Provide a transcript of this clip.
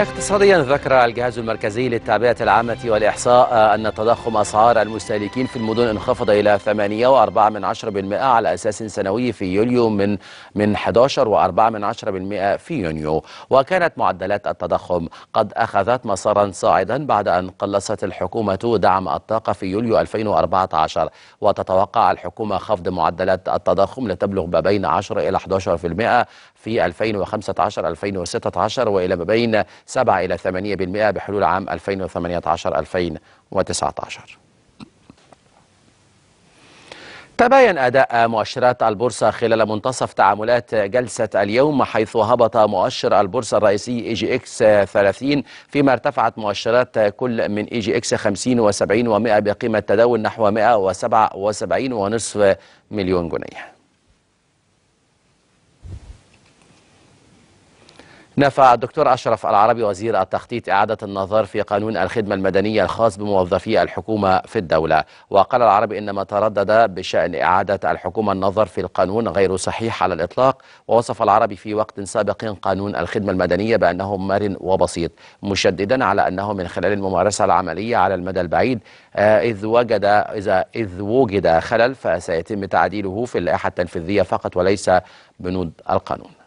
اقتصاديا ذكر الجهاز المركزي للتعبئة العامة والإحصاء أن تضخم أسعار المستهلكين في المدن انخفض إلى 8.4% على أساس سنوي في يوليو من من 11.4% في يونيو وكانت معدلات التضخم قد أخذت مسارا صاعدا بعد أن قلصت الحكومة دعم الطاقة في يوليو 2014 وتتوقع الحكومة خفض معدلات التضخم لتبلغ ما بين 10 إلى 11% في 2015 2016 وإلى ما بين 7 إلى 8% بحلول عام 2018-2019 تباين أداء مؤشرات البورصة خلال منتصف تعاملات جلسة اليوم حيث هبط مؤشر البورصة الرئيسي اي جي اكس 30 فيما ارتفعت مؤشرات كل من اي جي اكس 50 و70 و100 بقيمة تداول نحو 177 ونصف مليون جنيه نفى الدكتور أشرف العربي وزير التخطيط إعادة النظر في قانون الخدمة المدنية الخاص بموظفي الحكومة في الدولة وقال العربي إن ما تردد بشأن إعادة الحكومة النظر في القانون غير صحيح على الإطلاق ووصف العربي في وقت سابق قانون الخدمة المدنية بأنه مرن وبسيط مشددا على أنه من خلال الممارسة العملية على المدى البعيد آه، إذ وجد إذا إذ وجد خلل فسيتم تعديله في اللائحة التنفيذية فقط وليس بنود القانون